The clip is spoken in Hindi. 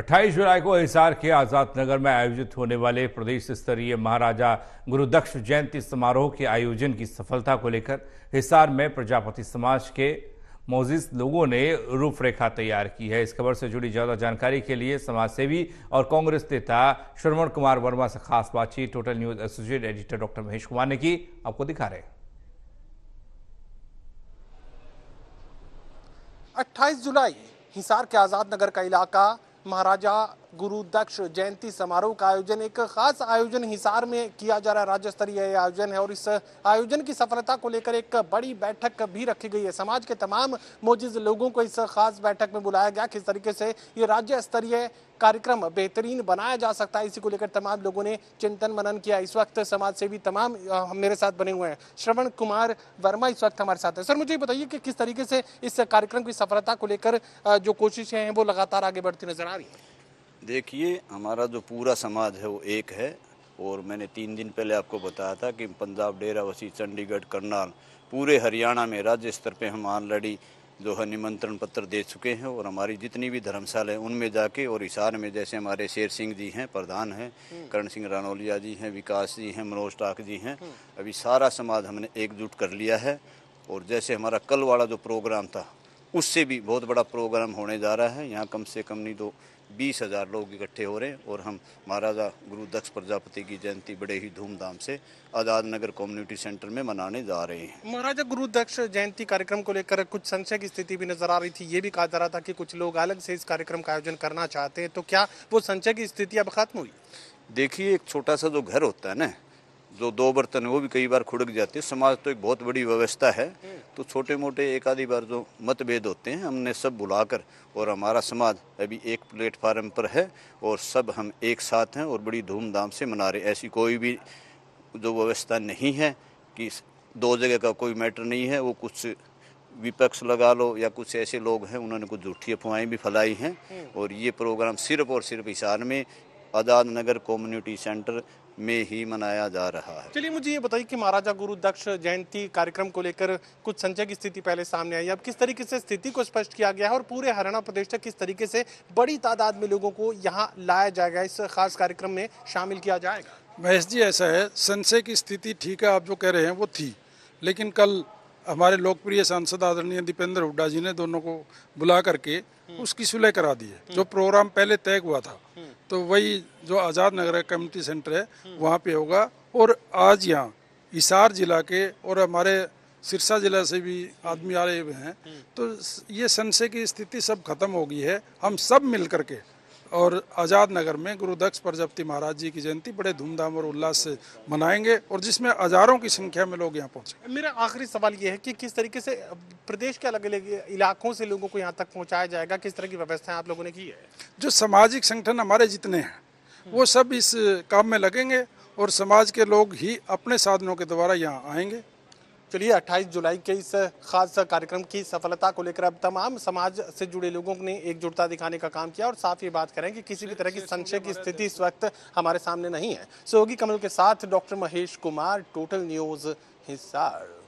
अट्ठाईस जुलाई को हिसार के आज़ाद नगर में आयोजित होने वाले प्रदेश स्तरीय महाराजा गुरुदक्ष जयंती समारोह के आयोजन की सफलता को लेकर हिसार में प्रजापति समाज के मोजिस लोगों ने रूपरेखा तैयार की है इस खबर से जुड़ी ज्यादा जानकारी के लिए समाजसेवी और कांग्रेस नेता श्रवण कुमार वर्मा से खास बातचीत total news associate editor doctor Mahesh Kumar ने की आपको दिखा रहे 28 जुलाई हिसार के आज़ाद नगर का इलाका महाराजा गुरु दक्ष जयंती समारोह का आयोजन एक खास आयोजन हिसार में किया जा रहा है राज्य स्तरीय आयोजन है और इस आयोजन की सफलता को लेकर एक बड़ी बैठक भी रखी गई है समाज के तमाम मौजूद लोगों को इस खास बैठक में बुलाया गया किस तरीके से ये राज्य स्तरीय कार्यक्रम बेहतरीन बनाया जा सकता है इसी को लेकर तमाम लोगों ने चिंतन मनन किया इस वक्त समाज से भी तमाम मेरे साथ बने हुए हैं श्रवण कुमार वर्मा इस वक्त हमारे साथ है सर मुझे बताइए कि किस तरीके से इस कार्यक्रम की सफलता को लेकर जो कोशिशें हैं वो लगातार आगे बढ़ती नजर आ रही है देखिए हमारा जो पूरा समाज है वो एक है और मैंने तीन दिन पहले आपको बताया था कि पंजाब डेरावसी चंडीगढ़ करनाल पूरे हरियाणा में राज्य स्तर पे हम ऑलरेडी जो है निमंत्रण पत्र दे चुके हैं और हमारी जितनी भी धर्मशाला हैं उनमें जाके और हिसार में जैसे हमारे शेर सिंह जी हैं प्रधान हैं हम्म। करण सिंह रानौलिया जी हैं विकास जी हैं मनोज टाक जी हैं हम्म। अभी सारा समाज हमने एकजुट कर लिया है और जैसे हमारा कल वाला जो प्रोग्राम था उससे भी बहुत बड़ा प्रोग्राम होने जा रहा है यहाँ कम से कम नहीं तो बीस हज़ार लोग इकट्ठे हो रहे हैं और हम महाराजा गुरु दक्ष प्रजापति की जयंती बड़े ही धूमधाम से आज़ाद नगर कम्युनिटी सेंटर में मनाने जा रहे हैं महाराजा गुरु दक्ष जयंती कार्यक्रम को लेकर कुछ संशय की स्थिति भी नजर आ रही थी ये भी कहा जा रहा था कि कुछ लोग अलग से इस कार्यक्रम का आयोजन करना चाहते हैं तो क्या वो संशय की स्थिति अब खत्म हुई देखिए एक छोटा सा जो घर होता है ना जो दो बर्तन है वो भी कई बार खुड़क जाते हैं समाज तो एक बहुत बड़ी व्यवस्था है तो छोटे मोटे एक आधी बार जो मतभेद होते हैं हमने सब बुलाकर और हमारा समाज अभी एक प्लेटफार्म पर है और सब हम एक साथ हैं और बड़ी धूमधाम से मना रहे ऐसी कोई भी जो व्यवस्था नहीं है कि दो जगह का कोई मैटर नहीं है वो कुछ विपक्ष लगा लो या कुछ ऐसे लोग हैं उन्होंने कुछ झूठी अफवाहें भी फैलाई हैं हम्म। और ये प्रोग्राम सिर्फ और सिर्फ हिसार में आज़ाद नगर कम्युनिटी सेंटर में ही मनाया जा रहा है चलिए मुझे ये बताइए कि महाराजा गुरु दक्ष जयंती कार्यक्रम को लेकर कुछ संचय की स्थिति पहले सामने आई अब किस तरीके से स्थिति को स्पष्ट किया गया है और पूरे हरियाणा प्रदेश तक किस तरीके से बड़ी तादाद में लोगों को यहाँ लाया जाएगा इस खास कार्यक्रम में शामिल किया जाएगा महेश जी ऐसा है संशय की स्थिति ठीक है आप जो कह रहे हैं वो थी लेकिन कल हमारे लोकप्रिय सांसद आदरणीय दीपेंद्र हुड्डा जी ने दोनों को बुला करके हम्म। उसकी सुलह करा दी है जो प्रोग्राम पहले तय हुआ था तो वही जो आज़ाद नगर कम्युनिटी सेंटर है वहाँ पे होगा और आज यहाँ हिसार जिला के और हमारे सिरसा जिला से भी आदमी आ रहे हैं तो ये संशय की स्थिति सब खत्म हो गई है हम सब मिल करके और आज़ाद नगर में गुरु दक्ष प्रजापति महाराज जी की जयंती बड़े धूमधाम और उल्लास से मनाएंगे और जिसमें हजारों की संख्या में लोग यहाँ पहुँचे मेरा आखिरी सवाल ये है कि किस तरीके से प्रदेश के अलग अलग इलाकों से लोगों को यहाँ तक पहुँचाया जाएगा किस तरह की व्यवस्थाएं आप लोगों ने की है जो सामाजिक संगठन हमारे जितने हैं वो सब इस काम में लगेंगे और समाज के लोग ही अपने साधनों के द्वारा यहाँ आएंगे चलिए 28 जुलाई के इस खास कार्यक्रम की सफलता को लेकर अब तमाम समाज से जुड़े लोगों ने एकजुटता दिखाने का काम किया और साफ ये बात करें कि किसी भी तरह की संशय की स्थिति इस वक्त हमारे सामने नहीं है सहयोगी कमल के साथ doctor Mahesh Kumar total news Hisar